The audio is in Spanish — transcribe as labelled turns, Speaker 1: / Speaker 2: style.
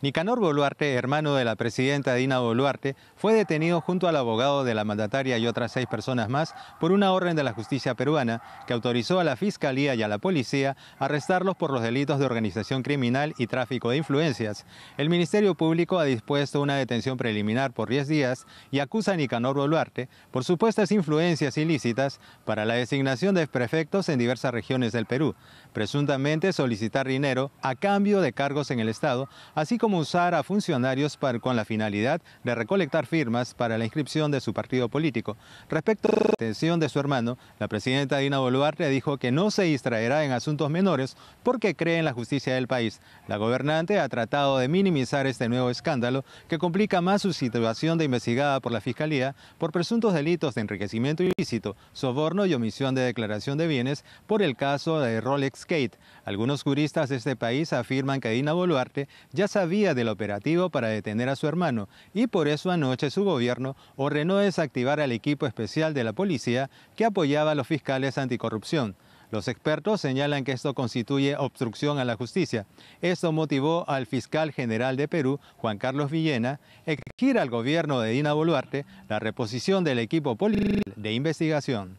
Speaker 1: Nicanor Boluarte, hermano de la presidenta Dina Boluarte, fue detenido junto al abogado de la mandataria y otras seis personas más por una orden de la justicia peruana que autorizó a la fiscalía y a la policía arrestarlos por los delitos de organización criminal y tráfico de influencias. El Ministerio Público ha dispuesto una detención preliminar por 10 días y acusa a Nicanor Boluarte por supuestas influencias ilícitas para la designación de prefectos en diversas regiones del Perú, presuntamente solicitar dinero a cambio de cargos en el Estado, así como usar a funcionarios para, con la finalidad de recolectar firmas para la inscripción de su partido político. Respecto a la detención de su hermano, la presidenta Dina Boluarte dijo que no se distraerá en asuntos menores porque cree en la justicia del país. La gobernante ha tratado de minimizar este nuevo escándalo que complica más su situación de investigada por la Fiscalía por presuntos delitos de enriquecimiento ilícito, soborno y omisión de declaración de bienes por el caso de Rolex Kate. Algunos juristas de este país afirman que Dina Boluarte ya sabía del operativo para detener a su hermano y por eso anoche su gobierno ordenó desactivar al equipo especial de la policía que apoyaba a los fiscales anticorrupción. Los expertos señalan que esto constituye obstrucción a la justicia. Esto motivó al fiscal general de Perú, Juan Carlos Villena, exigir al gobierno de Dina Boluarte la reposición del equipo de investigación.